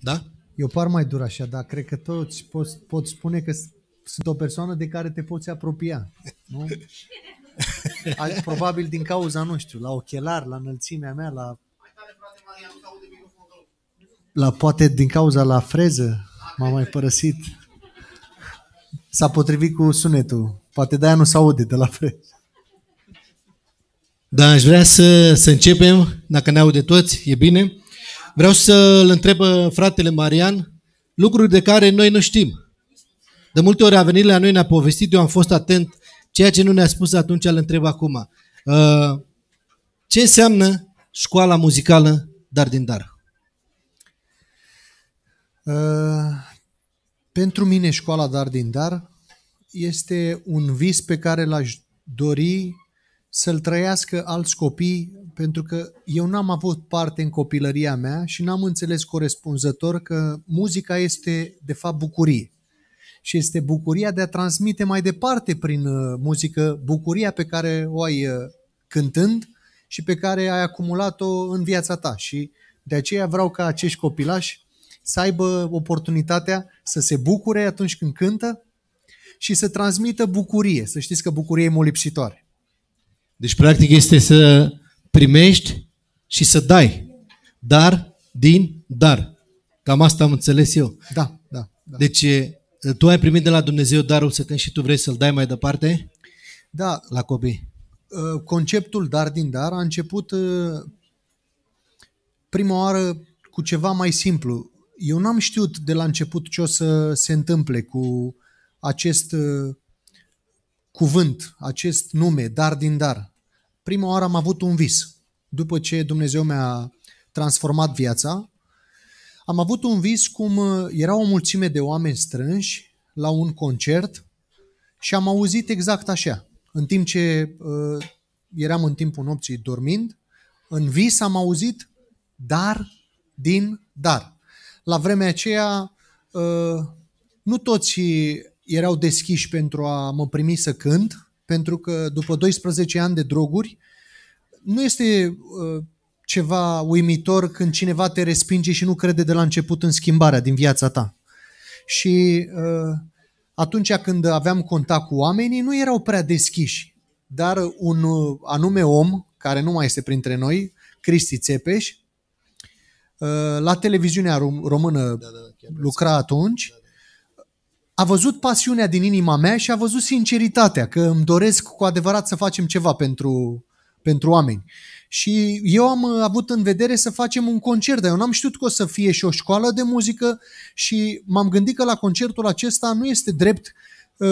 Da? Eu par mai dur așa, dar cred că toți pot, pot spune că sunt o persoană de care te poți apropia. Nu? Probabil din cauza, nu știu, la ochelar, la înălțimea mea, la... La poate din cauza la freză m a mai părăsit. S-a potrivit cu sunetul. Poate de-aia nu s-aude de la freză. Dar aș vrea să, să începem, dacă ne aude toți, e bine, Vreau să-l întreb fratele Marian lucruri de care noi nu știm. De multe ori a venit la noi, ne-a povestit, eu am fost atent. Ceea ce nu ne-a spus atunci, îl întreb acum. Uh, ce înseamnă școala muzicală Dar din Dar? Uh, pentru mine școala Dar din Dar este un vis pe care l-aș dori să-l trăiască alți copii pentru că eu n-am avut parte în copilăria mea și n-am înțeles corespunzător că muzica este de fapt bucurie. Și este bucuria de a transmite mai departe prin uh, muzică bucuria pe care o ai uh, cântând și pe care ai acumulat-o în viața ta. Și de aceea vreau ca acești copilași să aibă oportunitatea să se bucure atunci când cântă și să transmită bucurie. Să știți că bucurie e molipsitoare. Deci, practic, este să primești și să dai. Dar din dar. Cam asta am înțeles eu. Da, da. da. Deci tu ai primit de la Dumnezeu darul să când și tu vrei să-l dai mai departe? Da. La copii. Ă, conceptul dar din dar a început ă, prima oară cu ceva mai simplu. Eu n-am știut de la început ce o să se întâmple cu acest ă, cuvânt, acest nume, dar din dar. Prima oară am avut un vis. După ce Dumnezeu mi-a transformat viața, am avut un vis cum uh, era o mulțime de oameni strânși la un concert și am auzit exact așa. În timp ce uh, eram în timpul nopții dormind, în vis am auzit dar din dar. La vremea aceea, uh, nu toți erau deschiși pentru a mă primi să cânt, pentru că după 12 ani de droguri, nu este uh, ceva uimitor când cineva te respinge și nu crede de la început în schimbarea din viața ta. Și uh, atunci când aveam contact cu oamenii, nu erau prea deschiși. Dar un uh, anume om, care nu mai este printre noi, Cristi Țepeș, uh, la televiziunea română da, da, da lucra atunci da, da a văzut pasiunea din inima mea și a văzut sinceritatea, că îmi doresc cu adevărat să facem ceva pentru, pentru oameni. Și eu am uh, avut în vedere să facem un concert, dar eu n-am știut că o să fie și o școală de muzică și m-am gândit că la concertul acesta nu este drept uh,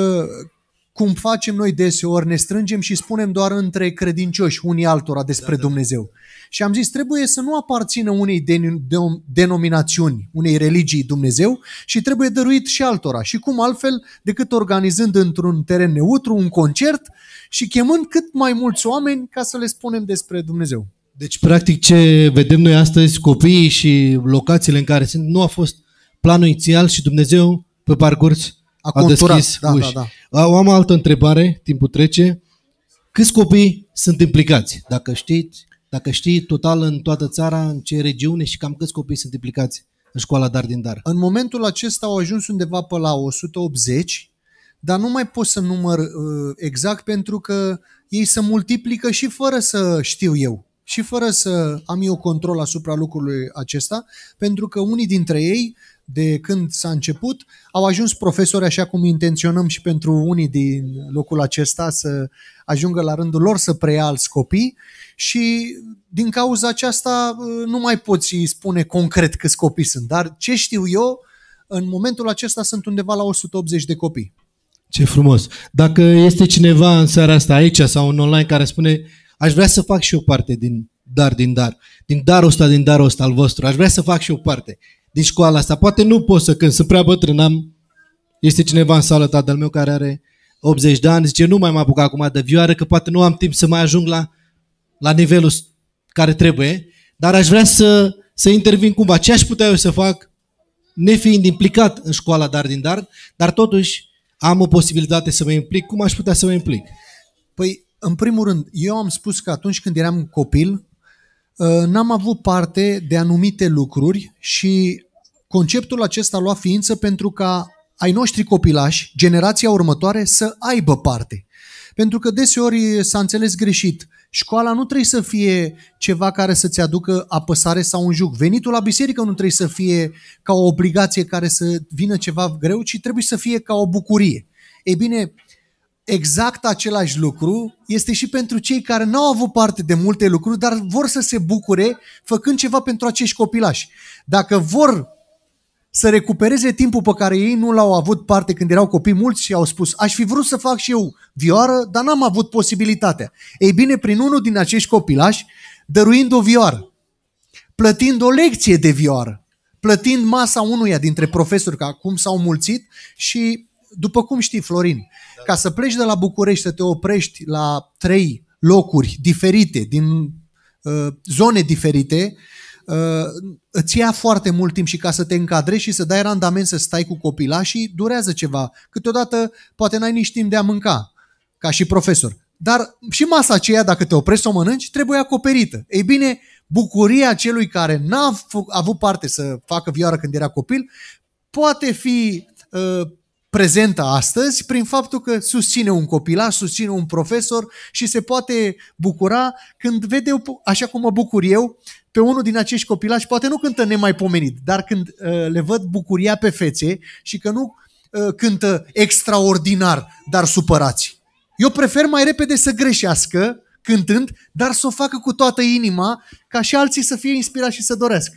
cum facem noi deseori, ne strângem și spunem doar între credincioși unii altora despre da, da, da. Dumnezeu. Și am zis, trebuie să nu aparțină unei denominațiuni, unei religii Dumnezeu și trebuie dăruit și altora. Și cum altfel decât organizând într-un teren neutru un concert și chemând cât mai mulți oameni ca să le spunem despre Dumnezeu. Deci, practic, ce vedem noi astăzi, copiii și locațiile în care sunt, nu a fost planul inițial și Dumnezeu, pe parcurs, a, a deschis da, uși. Da, da. Am altă întrebare, timpul trece. Câți copii sunt implicați? Dacă știți, dacă știi total în toată țara, în ce regiune și cam câți copii sunt implicați în școala Dar din Dar? În momentul acesta au ajuns undeva pe la 180, dar nu mai pot să număr uh, exact pentru că ei se multiplică și fără să știu eu și fără să am eu control asupra lucrului acesta, pentru că unii dintre ei, de când s-a început, au ajuns profesori așa cum intenționăm și pentru unii din locul acesta să ajungă la rândul lor să preia alți copii și din cauza aceasta uh, nu mai poți spune concret câți copii sunt, dar ce știu eu, în momentul acesta sunt undeva la 180 de copii. Ce frumos! Dacă este cineva în seara asta aici sau în online care spune Aș vrea să fac și o parte din dar, din dar, din darul ăsta, din darul ăsta al vostru. Aș vrea să fac și o parte din școala asta. Poate nu pot să când sunt prea bătrân, am... Este cineva în sală, tatăl meu, care are 80 de ani, zice, nu mai mă apuc acum de vioară, că poate nu am timp să mai ajung la, la nivelul care trebuie, dar aș vrea să, să intervin cumva. Ce aș putea eu să fac, nefiind implicat în școala dar din dar, dar totuși am o posibilitate să mă implic, cum aș putea să mă implic? Păi în primul rând, eu am spus că atunci când eram copil, uh, n-am avut parte de anumite lucruri și conceptul acesta a luat ființă pentru ca ai noștri copilași, generația următoare, să aibă parte. Pentru că deseori s-a înțeles greșit. Școala nu trebuie să fie ceva care să-ți aducă apăsare sau un juc. Venitul la biserică nu trebuie să fie ca o obligație care să vină ceva greu, ci trebuie să fie ca o bucurie. Ei bine, exact același lucru este și pentru cei care n-au avut parte de multe lucruri, dar vor să se bucure făcând ceva pentru acești copilași. Dacă vor să recupereze timpul pe care ei nu l-au avut parte când erau copii mulți și au spus aș fi vrut să fac și eu vioară, dar n-am avut posibilitatea. Ei bine, prin unul din acești copilași, dăruind o vioară, plătind o lecție de vioară, plătind masa unuia dintre profesori, că acum s-au mulțit și după cum știi, Florin, da. ca să pleci de la București, să te oprești la trei locuri diferite, din uh, zone diferite, uh, îți ia foarte mult timp și ca să te încadrezi și să dai randament să stai cu și durează ceva. Câteodată poate n-ai nici timp de a mânca, ca și profesor. Dar și masa aceea, dacă te oprești să o mănânci, trebuie acoperită. Ei bine, bucuria celui care n-a avut parte să facă vioară când era copil, poate fi uh, prezentă astăzi prin faptul că susține un copilaș, susține un profesor și se poate bucura când vede, așa cum mă bucur eu, pe unul din acești copilași, poate nu cântă nemaipomenit, dar când uh, le văd bucuria pe fețe și că nu uh, cântă extraordinar, dar supărați. Eu prefer mai repede să greșească cântând, dar să o facă cu toată inima, ca și alții să fie inspirați și să dorească.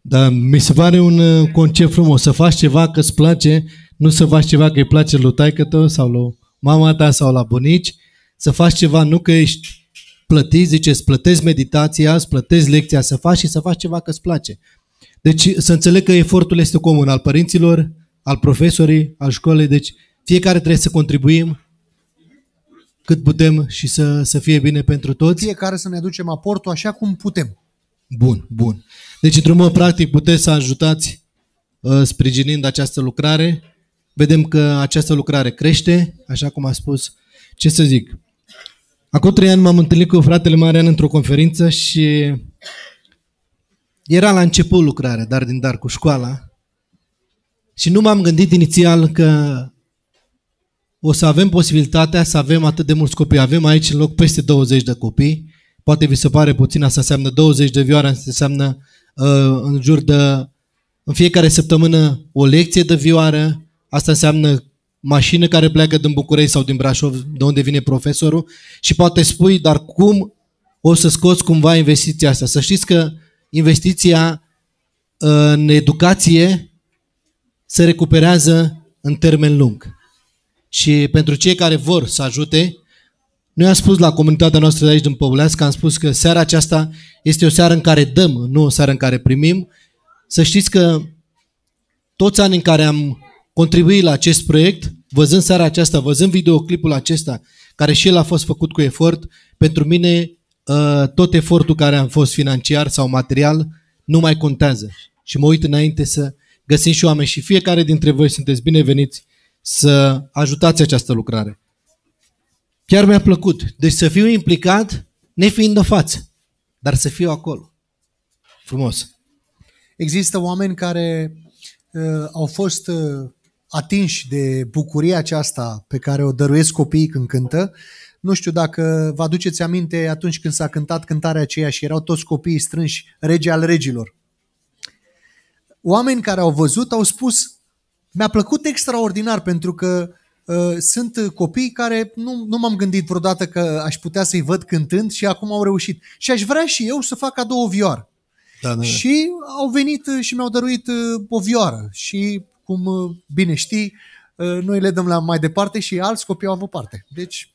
Da, mi se pare un uh, concept frumos, să faci ceva că îți place nu să faci ceva că îi place lui taică tău sau la mama ta sau la bunici, să faci ceva nu că ești plătit, zice, îți plătezi meditația, îți plătezi lecția să faci și să faci ceva că îți place. Deci să înțeleg că efortul este comun al părinților, al profesorii, al școlii, deci fiecare trebuie să contribuim cât putem și să, să fie bine pentru toți. Fiecare să ne aducem aportul așa cum putem. Bun, bun. Deci, într-un mod practic, puteți să ajutați uh, sprijinind această lucrare Vedem că această lucrare crește, așa cum a spus. Ce să zic? Acum trei ani m-am întâlnit cu fratele Marian într-o conferință și era la început lucrarea, dar din dar cu școala. Și nu m-am gândit inițial că o să avem posibilitatea să avem atât de mulți copii. Avem aici în loc peste 20 de copii. Poate vi se pare puțin, asta înseamnă 20 de vioare, asta înseamnă uh, în jur de, în fiecare săptămână o lecție de vioară, Asta înseamnă mașină care pleacă din București sau din Brașov, de unde vine profesorul, și poate spui, dar cum o să scoți cumva investiția asta? Să știți că investiția uh, în educație se recuperează în termen lung. Și pentru cei care vor să ajute, noi am spus la comunitatea noastră de aici din Păulească, am spus că seara aceasta este o seară în care dăm, nu o seară în care primim. Să știți că toți ani în care am contribui la acest proiect, văzând seara aceasta, văzând videoclipul acesta, care și el a fost făcut cu efort, pentru mine uh, tot efortul care am fost financiar sau material nu mai contează. Și mă uit înainte să găsim și oameni și fiecare dintre voi sunteți bineveniți să ajutați această lucrare. Chiar mi-a plăcut. Deci să fiu implicat nefiind o față, dar să fiu acolo. Frumos. Există oameni care uh, au fost uh, atinși de bucuria aceasta pe care o dăruiesc copiii când cântă. Nu știu dacă vă aduceți aminte atunci când s-a cântat cântarea aceea și erau toți copiii strânși rege al regilor. Oameni care au văzut au spus, mi-a plăcut extraordinar pentru că uh, sunt copii care nu, nu m-am gândit vreodată că aș putea să-i văd cântând și acum au reușit. Și aș vrea și eu să fac a doua vioară. Da, da, da. Și au venit și mi-au dăruit ă, o vioară și cum bine știi, uh, noi le dăm la mai departe și alți copii au avut parte. Deci